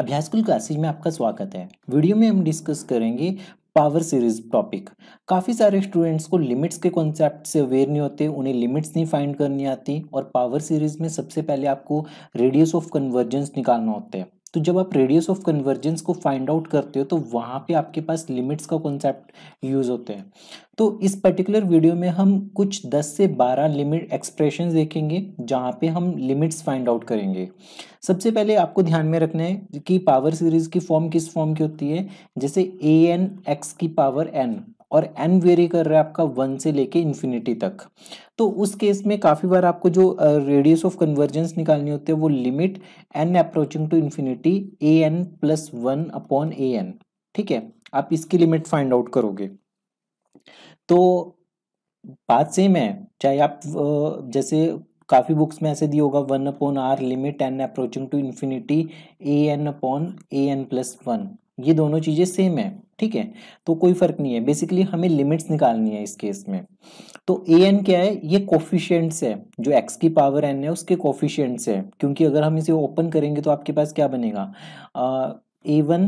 अभ्यास school classes में आपका स्वागत है वीडियो में हम डिस्कस करेंगे पावर सीरीज टॉपिक काफ़ी सारे स्टूडेंट्स को लिमिट्स के कॉन्सेप्ट से अवेयर नहीं होते उन्हें लिमिट्स नहीं फाइंड करनी आती और पावर सीरीज में सबसे पहले आपको रेडियस ऑफ कन्वर्जेंस निकालना होता है तो जब आप रेडियस ऑफ कन्वर्जेंस को फाइंड आउट करते हो तो वहाँ पे आपके पास लिमिट्स का कॉन्सेप्ट यूज़ होते हैं तो इस पर्टिकुलर वीडियो में हम कुछ 10 से 12 लिमिट एक्सप्रेशन देखेंगे जहाँ पे हम लिमिट्स फाइंड आउट करेंगे सबसे पहले आपको ध्यान में रखना है कि पावर सीरीज की फॉर्म किस फॉर्म की होती है जैसे ए एन एक्स की पावर एन और एन वेरी कर रहा है आपका वन से लेके इन्फिनिटी तक तो उस केस में काफ़ी बार आपको जो रेडियस ऑफ कन्वर्जेंस निकालनी होती है वो limit N approaching to infinity A N plus one upon A N ठीक है आप इसकी लिमिट फाइंड आउट करोगे तो बात सेम है चाहे आप जैसे काफ़ी बुक्स में ऐसे दिए होगा one upon R limit N approaching to infinity A N upon A N plus one ये दोनों चीज़ें सेम है ठीक है तो कोई फ़र्क नहीं है बेसिकली हमें लिमिट्स निकालनी है इस केस में तो ए एन क्या है ये कोफिशियंट्स है जो एक्स की पावर एन है उसके कोफिशियंट्स है क्योंकि अगर हम इसे ओपन करेंगे तो आपके पास क्या बनेगा ए वन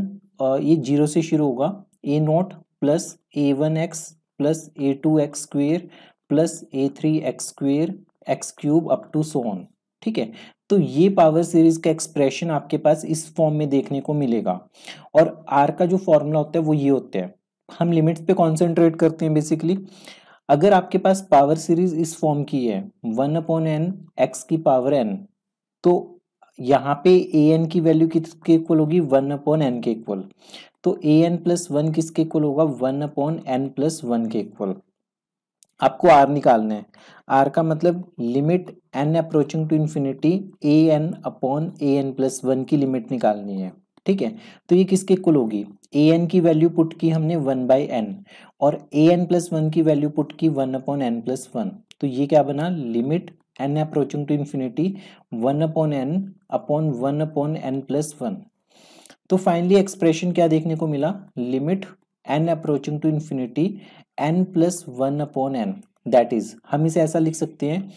ये जीरो से शुरू होगा A naught plus A one X plus A two x square plus A three X square X cube up to so on ठीक है तो ये पावर सीरीज का एक्सप्रेशन आपके पास इस फॉर्म में देखने को मिलेगा और आर का जो फॉर्मूला होता है वो ये होता है हम लिमिट्स पे कॉन्सेंट्रेट करते हैं बेसिकली अगर आपके पास पावर सीरीज इस फॉर्म की है वन अपॉन एन एक्स की पावर एन तो यहाँ पे ए एन की वैल्यू किसके इक्वल होगी वन अपॉन एन के इक्वल तो ए एन प्लस वन किसके इक्वल होगा one upon N plus one के इक्वल आपको आर निकालना है आर का मतलब limit N approaching to infinity A N upon A N plus one की लिमिट निकालनी है ठीक है तो ये किसके कुल होगी ए एन की वैल्यू पुट की हमने वन बाई एन और ए एन प्लस वन की वैल्यू पुट की one upon N plus one तो ये क्या बना limit N approaching to infinity one upon n upon one upon N plus one तो फाइनली एक्सप्रेशन क्या देखने को मिला limit N approaching to infinity n plus one upon n that is हम इसे ऐसा लिख सकते हैं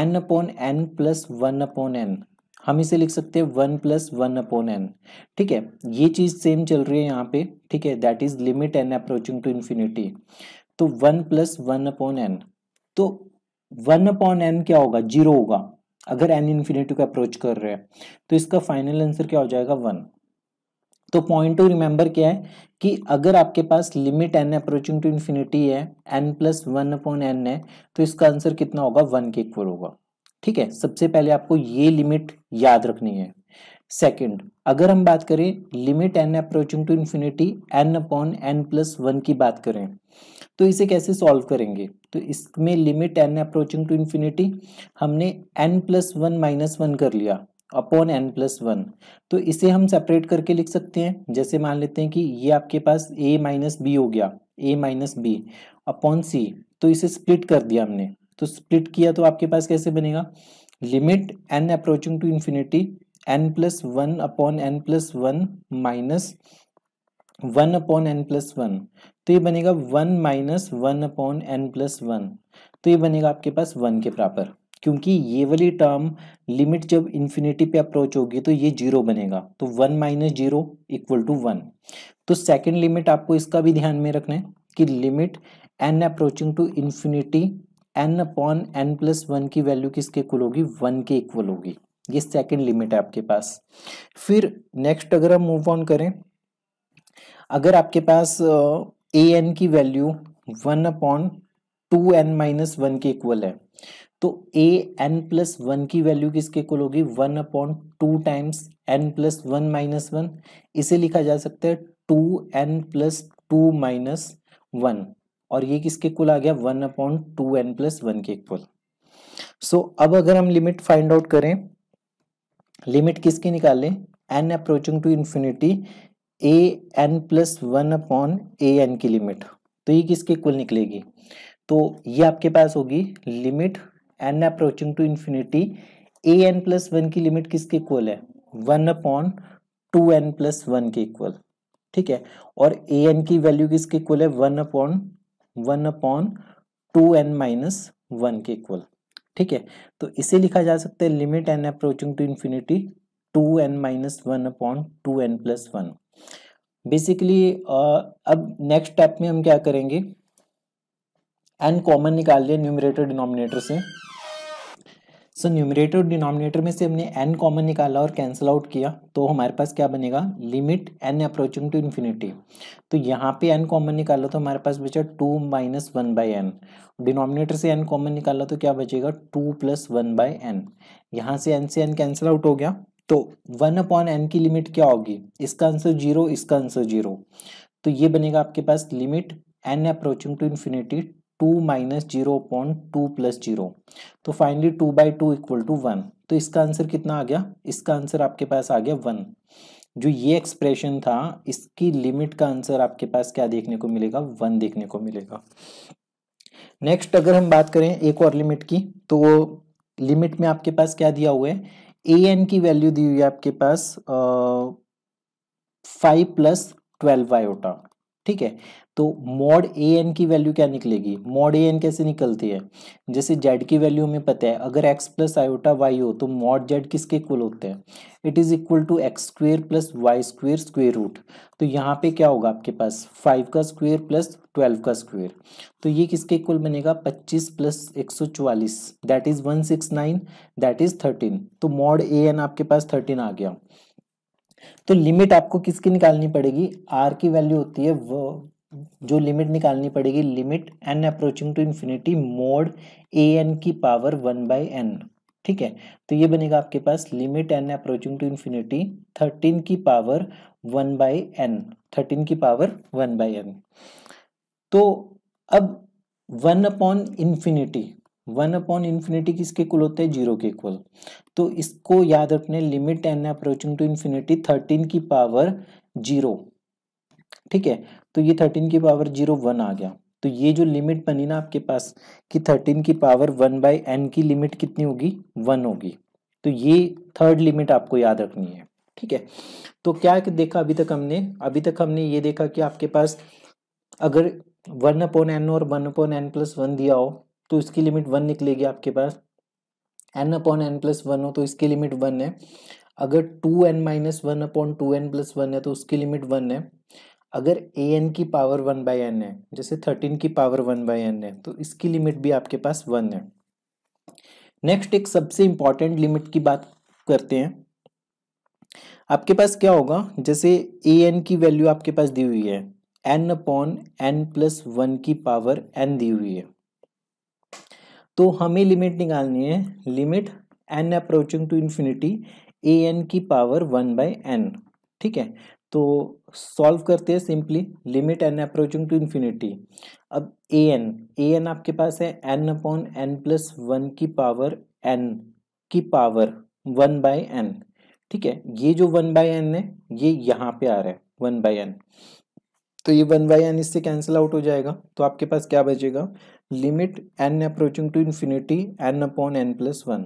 n upon N plus one upon n हम इसे लिख सकते हैं one plus one upon n ठीक है ये चीज़ सेम चल रही है यहाँ पे ठीक है that is limit N approaching to infinity तो one plus one upon n तो वन अपॉन एन क्या होगा जीरो होगा अगर एन इन्फिनिटी को अप्रोच कर रहे हैं तो इसका फाइनल आंसर क्या हो जाएगा वन तो पॉइंट टू रिमेंबर क्या है कि अगर आपके पास limit N approaching to infinity है n plus one upon n है तो इसका आंसर कितना होगा वन के इक्वल होगा ठीक है सबसे पहले आपको ये लिमिट याद रखनी है सेकंड अगर हम बात करें limit N approaching to infinity n upon N plus one की बात करें तो इसे कैसे सॉल्व करेंगे तो इसमें limit N approaching to infinity हमने n plus one minus one कर लिया अपॉन एन प्लस वन तो इसे हम सेपरेट करके लिख सकते हैं जैसे मान लेते हैं कि ये आपके पास ए माइनस बी हो गया a minus b upon c तो इसे स्प्लिट कर दिया हमने तो स्प्लिट किया तो आपके पास कैसे बनेगा limit N approaching to infinity n plus one upon N plus one minus one upon N plus one तो ये बनेगा one minus one upon N plus one तो ये बनेगा आपके पास वन के बराबर क्योंकि ये वाली टर्म लिमिट जब इन्फिनिटी पे अप्रोच होगी तो ये जीरो बनेगा तो one minus zero equal to one तो सेकेंड लिमिट आपको इसका भी ध्यान में रखना है कि limit N approaching to infinity n upon N plus one की वैल्यू किसके इक्वल होगी वन के इक्वल होगी ये सेकेंड लिमिट है आपके पास फिर नेक्स्ट अगर हम मूव ऑन करें अगर आपके पास ए एन की value one upon two n minus one के इक्वल है तो ए एन प्लस वन की वैल्यू किसके कुल होगी one upon two times n plus one minus one इसे लिखा जा सकता है two n plus two minus one और ये किसके कुल आ गया one upon two n plus one के कुल सो so, अब अगर हम लिमिट फाइंड आउट करें लिमिट किसकी निकालें n approaching to infinity A N plus one upon A N की लिमिट तो ये किसके कुल निकलेगी तो ये आपके पास होगी limit N approaching to infinity A N plus one की लिमिट किसके इक्वल है one upon two n plus one के इक्वल ठीक है और ए एन की वैल्यू किसके इक्वल है one upon one upon two n minus one के इक्वल ठीक है तो इसे लिखा जा सकता है limit N approaching to infinity two n minus one upon two n plus one basically अब नेक्स्ट स्टेप में हम क्या करेंगे एन कॉमन निकाल लिया न्यूमरेटर डिनोमिनेटर से सो न्यूमरेटर डिनोमिनेटर में से हमने एन कॉमन निकाला और कैंसिल आउट किया तो हमारे पास क्या बनेगा limit N approaching to infinity तो यहाँ पे एन कॉमन निकाला तो हमारे पास बचा two minus one by n denominator से एन कॉमन निकाला तो क्या बचेगा two plus one by n यहाँ से एन से एन कैंसिल आउट हो गया तो वन अपॉन एन की लिमिट क्या होगी इसका आंसर जीरो इसका आंसर जीरो तो ये बनेगा आपके पास limit N approaching to infinity two minus zero upon two plus zero तो finally two by two equal to one तो इसका आंसर कितना आ गया इसका आंसर आपके पास आ गया वन जो ये एक्सप्रेशन था इसकी लिमिट का आंसर आपके पास क्या देखने को मिलेगा वन देखने को मिलेगा नेक्स्ट अगर हम बात करें एक और लिमिट की तो लिमिट में आपके पास क्या दिया हुआ है ए एन की वैल्यू दी हुई है आपके पास फाइव प्लस ट्वेल्व आयोटा ठीक है तो मॉड ए एन की वैल्यू क्या निकलेगी मॉड ए एन कैसे निकलती है जैसे जेड की वैल्यू हमें पता है अगर एक्स प्लस आयोटा वाई हो तो मॉड जेड किसके इक्वल होते हैं it is equal to x square plus y square square root तो यहाँ पे क्या होगा आपके पास फाइव का स्क्वेयर प्लस ट्वेल्व का स्क्वेयर तो ये किसके इक्वल बनेगा पच्चीस प्लस एक सौ चवालीस that is one six nine that is thirteen तो मॉड ए एन आपके पास थर्टीन आ गया तो लिमिट आपको किसकी निकालनी पड़ेगी आर की वैल्यू होती है वो जो लिमिट निकालनी पड़ेगी limit N approaching to infinity mod a N की पावर वन बाई एन ठीक है तो ये बनेगा आपके पास limit N approaching to infinity thirteen की power one by n thirteen की पावर वन बाई एन तो अब one upon infinity one upon infinity किसके कुल होते हैं जीरो के इक्वल तो इसको याद रखने limit N approaching to infinity thirteen की पावर जीरो ठीक है तो ये थर्टीन की पावर जीरो वन आ गया तो ये जो लिमिट बनी ना आपके पास कि थर्टीन की पावर वन बाई एन की लिमिट कितनी होगी वन होगी तो ये थर्ड लिमिट आपको याद रखनी है ठीक है तो क्या देखा अभी तक हमने अभी तक हमने ये देखा कि आपके पास अगर वन अपॉन एन और one upon N plus one दिया हो तो इसकी लिमिट वन निकलेगी आपके पास n upon N plus one हो तो इसकी लिमिट वन है अगर two n minus one upon two n plus one है तो उसकी लिमिट वन है अगर ए एन की पावर वन बाई एन है जैसे थर्टीन की पावर वन बाई एन है तो इसकी लिमिट भी आपके पास वन है नेक्स्ट एक सबसे इंपॉर्टेंट लिमिट की बात करते हैं आपके पास क्या होगा जैसे ए एन की वैल्यू आपके पास दी हुई है n upon N plus one की पावर एन दी हुई है तो हमें लिमिट निकालनी है limit N approaching to infinity A N की पावर वन बाई एन ठीक है तो सॉल्व करते हैं simply limit N approaching to infinity अब ए एन ए एन आपके पास है n upon N plus one की पावर एन की पावर वन बाई एन ठीक है ये जो वन बाई एन है ये यहाँ पे आ रहा है वन बाई एन तो ये वन बाई एन इससे कैंसिल आउट हो जाएगा तो आपके पास क्या बचेगा limit N approaching to infinity n upon N plus one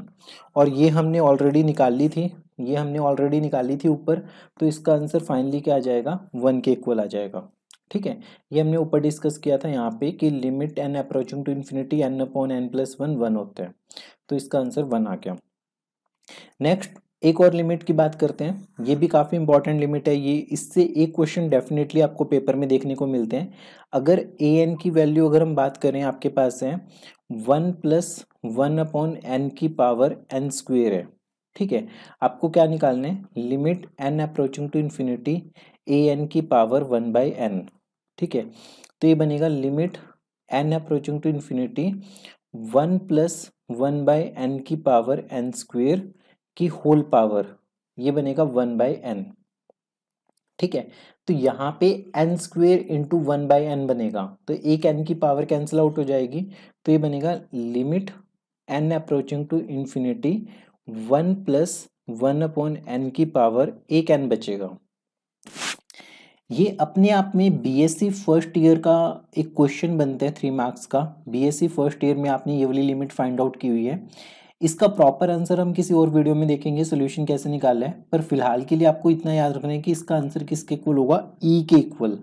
और ये हमने ऑलरेडी निकाल ली थी ये हमने ऑलरेडी निकाली थी ऊपर तो इसका आंसर फाइनली क्या आ जाएगा वन के इक्वल आ जाएगा ठीक है ये हमने ऊपर डिस्कस किया था यहाँ पे कि limit N approaching to infinity n upon N plus one one होते हैं तो इसका आंसर वन आ गया नेक्स्ट एक और लिमिट की बात करते हैं ये भी काफ़ी इंपॉर्टेंट लिमिट है ये इससे एक क्वेश्चन डेफिनेटली आपको पेपर में देखने को मिलते हैं अगर ए एन की वैल्यू अगर हम बात करें आपके पास है one plus one upon n की पावर एन स्क्वेयर है ठीक है आपको क्या निकालना है limit N approaching to infinity A N की पावर वन बाई एन ठीक है तो ये बनेगा limit N approaching to infinity one plus one by n की पावर एन स्क्वेयर की होल पावर ये बनेगा वन बाई एन ठीक है तो यहाँ पे n square into one by n बनेगा तो एक एन की पावर कैंसिल आउट हो जाएगी तो ये बनेगा limit N approaching to infinity one plus one upon n की पावर एक एन बचेगा ये अपने आप में बीएससी फर्स्ट ईयर का एक क्वेश्चन बनता है थ्री मार्क्स का बीएससी फर्स्ट ईयर में आपने ये वाली लिमिट फाइंड आउट की हुई है इसका प्रॉपर आंसर हम किसी और वीडियो में देखेंगे सोल्यूशन कैसे निकालना है पर फिलहाल के लिए आपको इतना याद रखना है कि इसका आंसर किसके इक्वल होगा ई e के इक्वल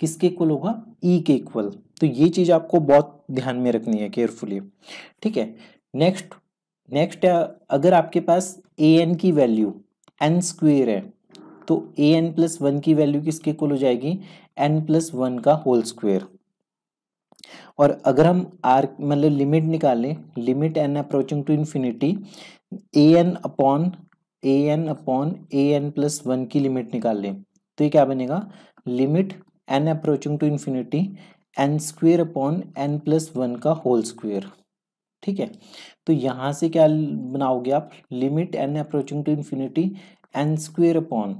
किसके इक्वल होगा ई e के इक्वल तो ये चीज़ आपको बहुत ध्यान में रखनी है केयरफुली ठीक है नेक्स्ट नेक्स्ट अगर आपके पास ए एन की वैल्यू एन स्क्वेयर है तो ए एन प्लस वन की वैल्यू किसके इक्वल हो जाएगी एन प्लस वन का होल स्क्वेयर और अगर हम आर मतलब लिमिट निकालें limit N approaching to infinity A N upon A N upon A N plus one की लिमिट निकाल लें तो ये क्या बनेगा limit N approaching to infinity n square upon N plus one का होल स्क्वेयर ठीक है तो यहाँ से क्या बनाओगे आप limit N approaching to infinity n square upon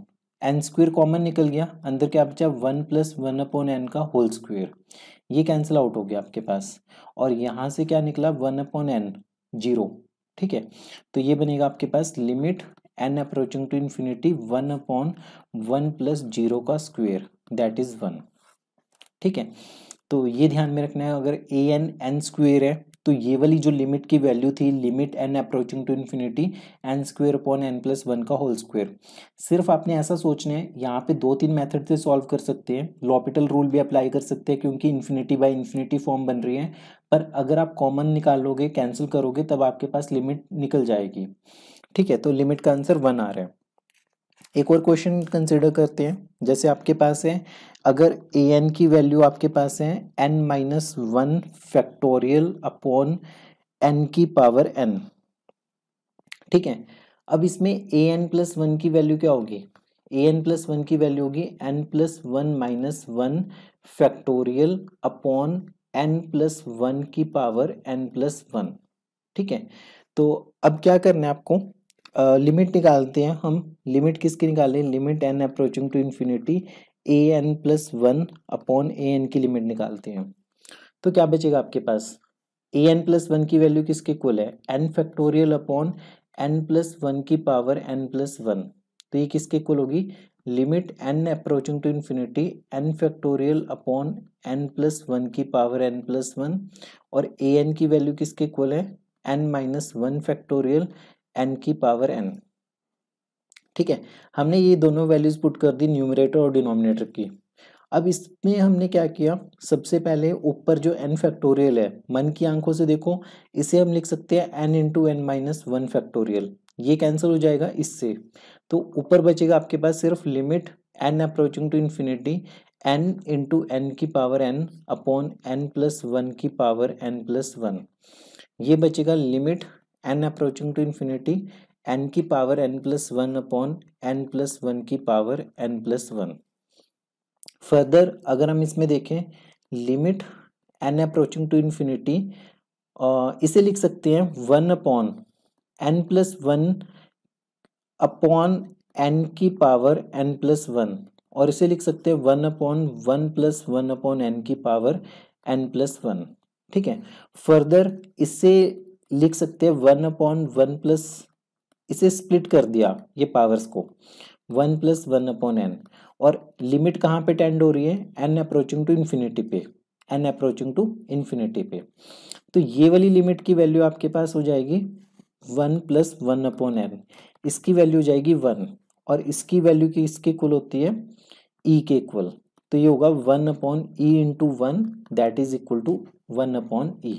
n square common निकल गया अंदर क्या बचा one plus one upon n का होल स्क्वेयर ये कैंसिल आउट हो गया आपके पास और यहाँ से क्या निकला वन अपॉन एन जीरो ठीक है तो ये बनेगा आपके पास limit N approaching to infinity one upon one plus zero का स्क्वेयर दैट इज वन ठीक है तो ये ध्यान में रखना है अगर ए एन एन स्क्वेयर है तो ये वाली जो लिमिट की वैल्यू थी limit N approaching to infinity n square upon N plus one का होल स्क्वेयर सिर्फ आपने ऐसा सोचना है यहाँ पे दो तीन मेथड से सॉल्व कर सकते हैं लॉपिटल रूल भी अप्लाई कर सकते हैं क्योंकि इन्फिनिटी बाई इन्फिनिटी फॉर्म बन रही है पर अगर आप कॉमन निकालोगे कैंसिल करोगे तब आपके पास लिमिट निकल जाएगी ठीक है तो लिमिट का आंसर वन आ रहा है एक और क्वेश्चन कंसिडर करते हैं जैसे आपके पास है अगर ए एन की वैल्यू आपके पास है n minus one factorial upon n की पावर एन ठीक है अब इसमें ए एन प्लस वन की वैल्यू क्या होगी ए एन प्लस वन की वैल्यू होगी n plus one minus one factorial upon N plus one की पावर एन प्लस वन ठीक है तो अब क्या करना है आपको लिमिट निकालते हैं हम लिमिट किसकी निकालें limit N approaching to infinity A N plus one upon A N की लिमिट निकालते हैं तो क्या बचेगा आपके पास ए एन प्लस वन की वैल्यू किसके कुल है n factorial upon N plus one की पावर एन प्लस वन तो ये किसके कुल होगी limit N approaching to infinity n factorial upon N plus one की पावर एन प्लस वन और ए एन की वैल्यू किसके कुल है n minus one factorial n की पावर एन ठीक है हमने ये दोनों वैल्यूज़ पुट कर दी न्यूमरेटर और डिनोमिनेटर की अब इसमें हमने क्या किया सबसे पहले ऊपर जो एन फैक्टोरियल है मन की आंखों से देखो इसे हम लिख सकते हैं n into n minus one factorial ये कैंसिल हो जाएगा इससे तो ऊपर बचेगा आपके पास सिर्फ limit N approaching to infinity n into n की power n upon N plus one की पावर एन प्लस वन ये बचेगा limit N approaching to infinity n की power n plus one upon N plus one की power n plus one further अगर हम इसमें देखें limit N approaching to infinity इसे लिख सकते हैं one upon N plus one upon n की पावर एन प्लस वन और इसे लिख सकते हैं one upon one plus one upon n की पावर एन प्लस वन ठीक है फर्दर इससे लिख सकते हैं वन अपॉन वन प्लस इसे स्प्लिट कर दिया ये पावर्स को one plus one upon n और लिमिट कहाँ पे टेंड हो रही है एन अप्रोचिंग टू इन्फिनिटी पे एन अप्रोचिंग टू इन्फिनिटी पे तो ये वाली लिमिट की वैल्यू आपके पास हो जाएगी one plus one upon n इसकी वैल्यू हो जाएगी वन और इसकी वैल्यू की इसके कुल होती है ई e के इक्वल तो ये होगा one upon e e into one that is equal to one upon e e।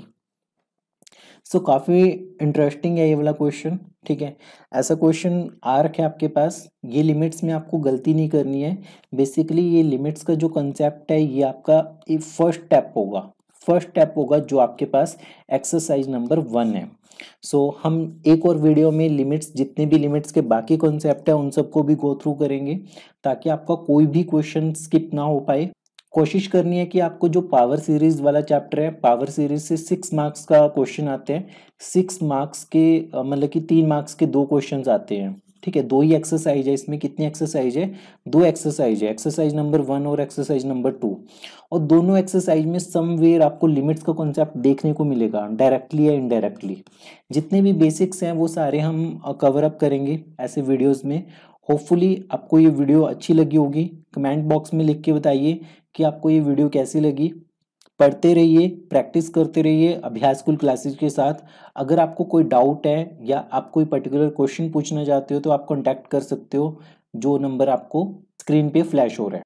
So काफ़ी इंटरेस्टिंग है ये वाला क्वेश्चन ठीक है ऐसा क्वेश्चन आ रखे आपके पास ये लिमिट्स में आपको गलती नहीं करनी है बेसिकली ये लिमिट्स का जो कंसेप्ट है ये आपका फर्स्ट स्टेप होगा फर्स्ट स्टेप होगा जो आपके पास एक्सरसाइज नंबर वन है सो so, हम एक और वीडियो में लिमिट्स जितने भी लिमिट्स के बाकी कॉन्सेप्ट है उन सबको भी गो थ्रू करेंगे ताकि आपका कोई भी क्वेश्चन स्किप ना हो पाए कोशिश करनी है कि आपको जो पावर सीरीज वाला चैप्टर है पावर सीरीज से सिक्स मार्क्स का क्वेश्चन आते हैं सिक्स मार्क्स के मतलब कि तीन मार्क्स के दो क्वेश्चन आते हैं ठीक है दो ही एक्सरसाइज है इसमें कितनी एक्सरसाइज है दो एक्सरसाइज है एक्सरसाइज नंबर वन और एक्सरसाइज नंबर टू और दोनों एक्सरसाइज में समवेयर आपको लिमिट्स का कॉन्सेप्ट देखने को मिलेगा डायरेक्टली या इनडायरेक्टली जितने भी बेसिक्स हैं वो सारे हम कवर अप करेंगे ऐसे वीडियोज में होपफुली आपको ये वीडियो अच्छी लगी होगी कमेंट बॉक्स में लिख के बताइए कि आपको ये वीडियो कैसी लगी पढ़ते रहिए प्रैक्टिस करते रहिए अभ्यास स्कूल क्लासेज के साथ अगर आपको कोई डाउट है या आप कोई पर्टिकुलर क्वेश्चन पूछना चाहते हो तो आप कॉन्टैक्ट कर सकते हो जो नंबर आपको स्क्रीन पे फ्लैश हो रहा है